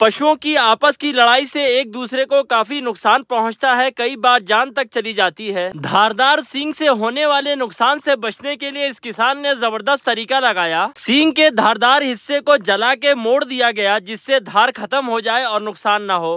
पशुओं की आपस की लड़ाई से एक दूसरे को काफी नुकसान पहुंचता है कई बार जान तक चली जाती है धारदार सींग से होने वाले नुकसान से बचने के लिए इस किसान ने जबरदस्त तरीका लगाया सींग के धारदार हिस्से को जला के मोड़ दिया गया जिससे धार खत्म हो जाए और नुकसान न हो